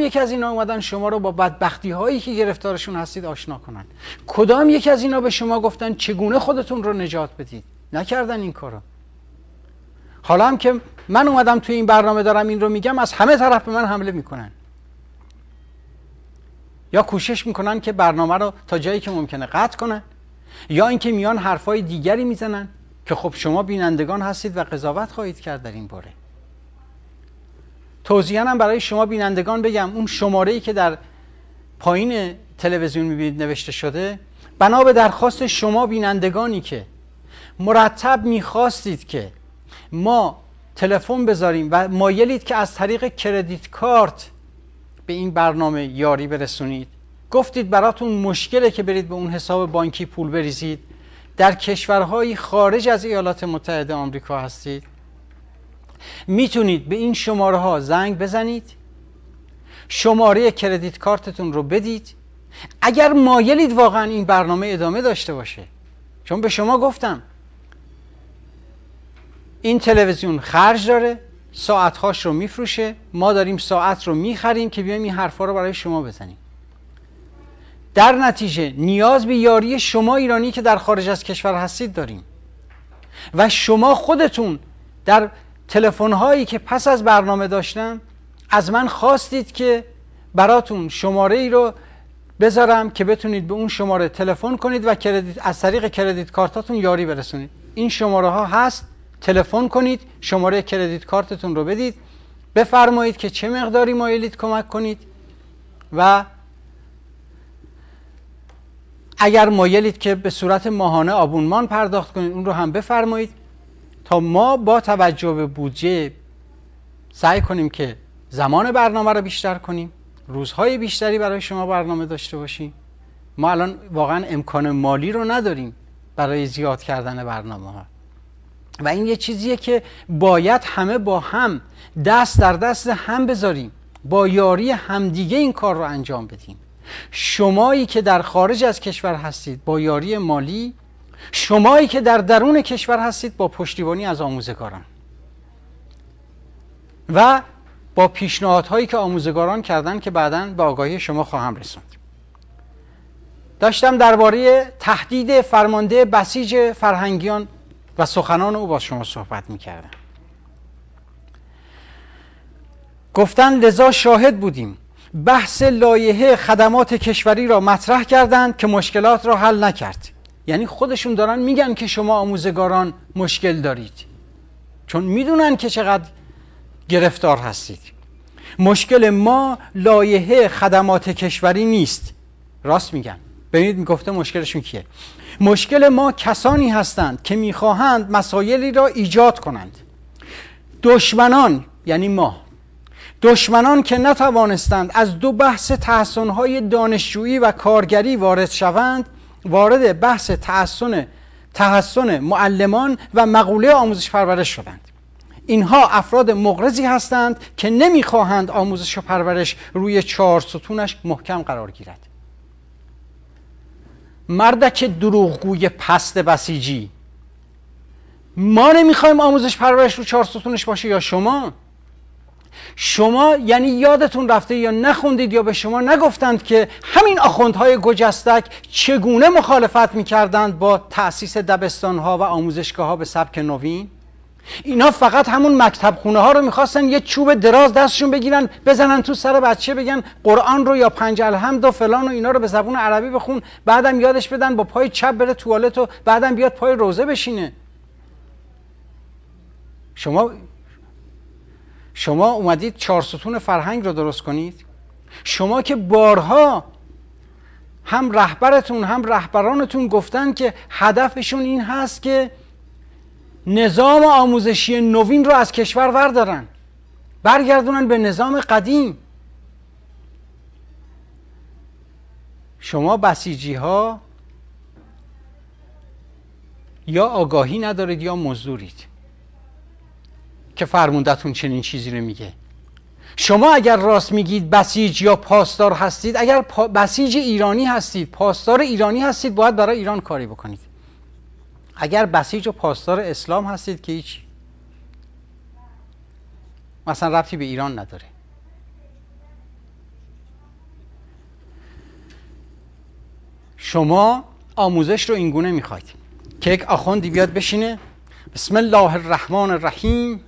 یکی از اینا اومدن شما رو با بدبختی هایی که گرفتارشون هستید آشنا کنن کدام یکی از اینا به شما گفتن چگونه خودتون رو نجات بدید نکردن این کارو حالا هم که من اومدم توی این برنامه دارم این رو میگم از همه طرف به من حمله میکنن یا کوشش میکنن که برنامه رو تا جایی که ممکنه قطع کنن یا اینکه میان حرفای دیگری میزنن که خب شما بینندگان هستید و قضاوت خواهید کرد در این باره توضیحا هم برای شما بینندگان بگم اون شماره ای که در پایین تلویزیون میبینید نوشته شده بنا به درخواست شما بینندگانی که مرتب میخواستید که ما تلفن بذاریم و مایلید که از طریق کردیت کارت به این برنامه یاری برسونید گفتید براتون مشکله که برید به اون حساب بانکی پول بریزید در کشورهای خارج از ایالات متحده آمریکا هستید میتونید به این شماره ها زنگ بزنید شماره کردیت کارتتون رو بدید اگر مایلید واقعا این برنامه ادامه داشته باشه چون به شما گفتم این تلویزیون خرج داره ساعت هاش رو میفروشه ما داریم ساعت رو میخریم که بیایم این حرفا رو برای شما بزنیم در نتیجه نیاز به یاری شما ایرانی که در خارج از کشور هستید داریم و شما خودتون در تلفن هایی که پس از برنامه داشتم از من خواستید که براتون شماره ای رو بذارم که بتونید به اون شماره تلفن کنید و کردیت از طریق کردیت کارتاتون یاری برسونید این شماره ها هست تلفن کنید شماره کردیت کارتتون رو بدید بفرمایید که چه مقداری مایلید کمک کنید و اگر مایلید که به صورت ماهانه آبونمان پرداخت کنید اون رو هم بفرمایید تا ما با توجه به بودجه سعی کنیم که زمان برنامه رو بیشتر کنیم روزهای بیشتری برای شما برنامه داشته باشیم ما الان واقعا امکان مالی رو نداریم برای زیاد کردن برنامه ها و این یه چیزیه که باید همه با هم دست در دست هم بذاریم با یاری همدیگه این کار رو انجام بدیم شمایی که در خارج از کشور هستید با یاری مالی شمایی که در درون کشور هستید با پشتیبانی از آموزگاران و با پیشنهادهایی که آموزگاران کردن که بعدا به آگاهی شما خواهم رسوند داشتم درباره تهدید فرمانده بسیج فرهنگیان و سخنان او با شما صحبت میکردم گفتن لذا شاهد بودیم بحث لایحه خدمات کشوری را مطرح کردند که مشکلات را حل نکرد یعنی خودشون دارن میگن که شما آموزگاران مشکل دارید چون میدونن که چقدر گرفتار هستید مشکل ما لایحه خدمات کشوری نیست راست میگن ببینید میگفته مشکلشون کیه مشکل ما کسانی هستند که میخواهند مسایلی را ایجاد کنند دشمنان یعنی ما دشمنان که نتوانستند از دو بحث تحسنهای دانشجویی و کارگری وارد شوند وارد بحث تحسن تحسن معلمان و مقوله آموزش پرورش شدند اینها افراد مغرضی هستند که نمیخواهند آموزش و پرورش روی چهار ستونش محکم قرار گیرد مردک دروغگوی پست بسیجی ما نمیخوایم آموزش پرورش رو چهار ستونش باشه یا شما شما یعنی یادتون رفته یا نخوندید یا به شما نگفتند که همین آخوندهای گجستک چگونه مخالفت میکردند با تأسیس دبستانها و آموزشگاه ها به سبک نوین اینا فقط همون مکتب خونه ها رو میخواستن یه چوب دراز دستشون بگیرن بزنن تو سر بچه بگن قرآن رو یا پنج الحمد و فلان و اینا رو به زبون عربی بخون بعدم یادش بدن با پای چپ بره توالت و بعدم بیاد پای روزه بشینه شما شما اومدید چهار ستون فرهنگ رو درست کنید شما که بارها هم رهبرتون هم رهبرانتون گفتن که هدفشون این هست که نظام آموزشی نوین رو از کشور وردارن برگردونن به نظام قدیم شما بسیجی ها یا آگاهی ندارید یا مزدورید که فرموندتون چنین چیزی رو میگه شما اگر راست میگید بسیج یا پاسدار هستید اگر بسیج ایرانی هستید پاسدار ایرانی هستید باید برای ایران کاری بکنید اگر بسیج و پاسدار اسلام هستید که هیچ مثلا رفتی به ایران نداره شما آموزش رو اینگونه میخواید که یک آخوندی بیاد بشینه بسم الله الرحمن الرحیم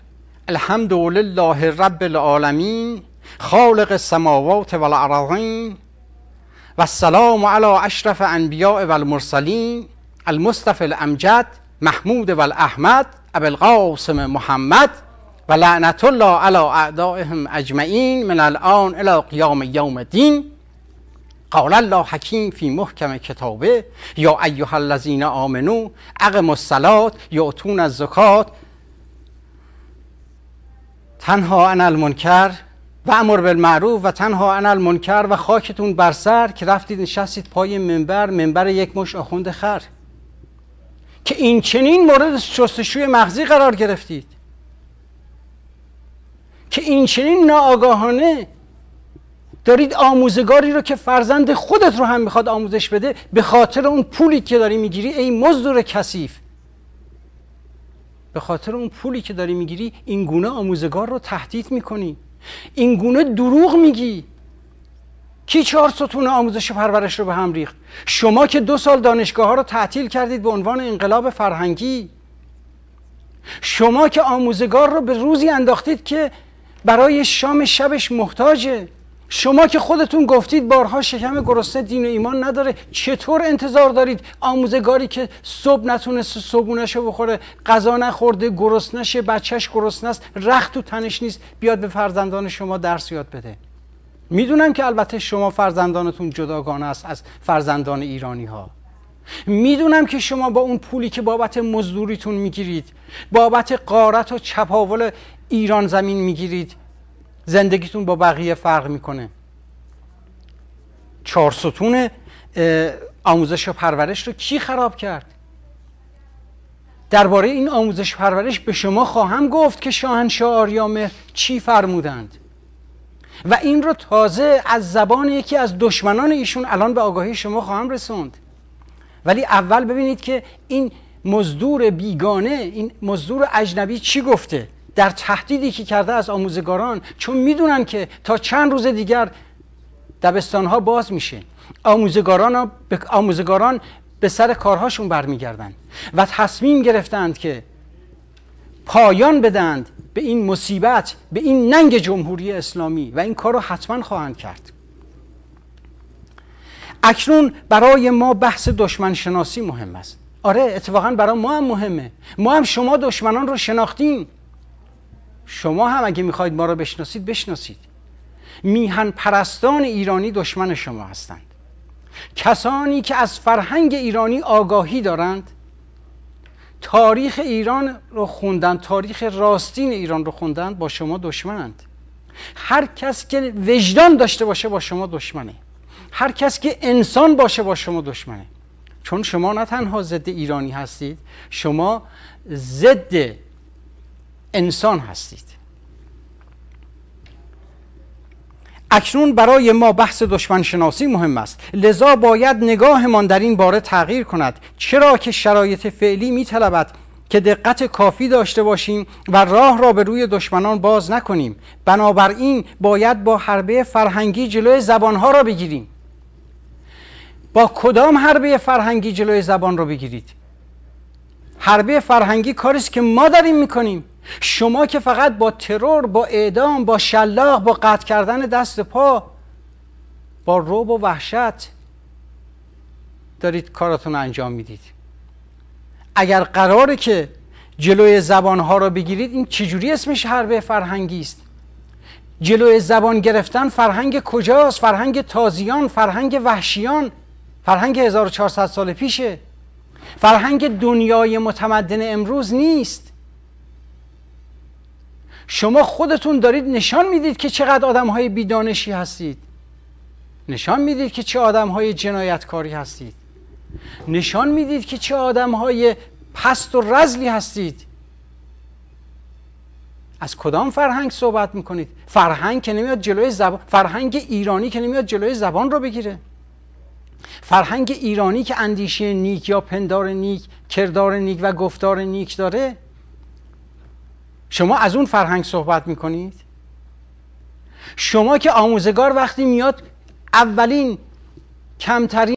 الحمد لله رب العالمين خالق السماوات و والسلام و السلام اشرف انبیاء و المصطفى الامجد محمود والاحمد ابو القاسم محمد و لعنت الله على اعدائهم اجمعین من الان الی قیام یوم الدین قال الله حکیم فی محکم کتابه یا ایها الذین آمنو اقم الصلاة از الزکات تنها ان المنکر و امر بالمعروف و تنها ان المنکر و خاکتون بر سر که رفتید نشستید پای منبر منبر یک مش آخوند خر که این چنین مورد شستشوی مغزی قرار گرفتید که این چنین ناآگاهانه دارید آموزگاری رو که فرزند خودت رو هم میخواد آموزش بده به خاطر اون پولی که داری میگیری ای مزدور کثیف به خاطر اون پولی که داری میگیری این گونه آموزگار رو تهدید میکنی این گونه دروغ میگی کی چهار ستون آموزش و پرورش رو به هم ریخت شما که دو سال دانشگاه ها رو تعطیل کردید به عنوان انقلاب فرهنگی شما که آموزگار رو به روزی انداختید که برای شام شبش محتاجه شما که خودتون گفتید بارها شکم گرسنه دین و ایمان نداره چطور انتظار دارید آموزگاری که صبح نتونست صبحونش رو بخوره غذا نخورده گرسنش، بچهش گرسنه است رخت و تنش نیست بیاد به فرزندان شما درس یاد بده میدونم که البته شما فرزندانتون جداگانه است از فرزندان ایرانی ها میدونم که شما با اون پولی که بابت مزدوریتون میگیرید بابت قارت و چپاول ایران زمین میگیرید زندگیتون با بقیه فرق میکنه چهار ستون آموزش و پرورش رو کی خراب کرد درباره این آموزش و پرورش به شما خواهم گفت که شاهنشاه آریامه چی فرمودند و این رو تازه از زبان یکی از دشمنان ایشون الان به آگاهی شما خواهم رسوند ولی اول ببینید که این مزدور بیگانه این مزدور اجنبی چی گفته در تهدیدی که کرده از آموزگاران چون میدونن که تا چند روز دیگر دبستان ها باز میشه آموزگاران, آموزگاران به سر کارهاشون برمیگردن و تصمیم گرفتند که پایان بدند به این مصیبت به این ننگ جمهوری اسلامی و این کار رو حتما خواهند کرد اکنون برای ما بحث دشمن شناسی مهم است آره اتفاقا برای ما هم مهمه ما هم شما دشمنان رو شناختیم شما هم اگه میخواید ما رو بشناسید بشناسید میهن پرستان ایرانی دشمن شما هستند کسانی که از فرهنگ ایرانی آگاهی دارند تاریخ ایران رو خوندن تاریخ راستین ایران رو خوندن با شما دشمنند هر کس که وجدان داشته باشه با شما دشمنه هر کس که انسان باشه با شما دشمنه چون شما نه تنها ضد ایرانی هستید شما ضد انسان هستید اکنون برای ما بحث دشمن شناسی مهم است لذا باید نگاهمان در این باره تغییر کند چرا که شرایط فعلی میطلبد که دقت کافی داشته باشیم و راه را به روی دشمنان باز نکنیم بنابراین باید با حربه فرهنگی جلوی زبانها را بگیریم با کدام حربه فرهنگی جلوی زبان را بگیرید حربه فرهنگی کاری است که ما داریم میکنیم شما که فقط با ترور با اعدام با شلاق با قطع کردن دست پا با روب و وحشت دارید کاراتون انجام میدید اگر قراره که جلوی زبانها را بگیرید این چجوری اسمش حرب فرهنگی است جلوی زبان گرفتن فرهنگ کجاست فرهنگ تازیان فرهنگ وحشیان فرهنگ 1400 سال پیشه فرهنگ دنیای متمدن امروز نیست شما خودتون دارید نشان میدید که چقدر آدم های بیدانشی هستید نشان میدید که چه آدم های جنایتکاری هستید نشان میدید که چه آدم های پست و رزلی هستید از کدام فرهنگ صحبت میکنید فرهنگ که جلوی زبان فرهنگ ایرانی که نمیاد جلوی زبان رو بگیره فرهنگ ایرانی که اندیشه نیک یا پندار نیک کردار نیک و گفتار نیک داره شما از اون فرهنگ صحبت میکنید شما که آموزگار وقتی میاد اولین کمترین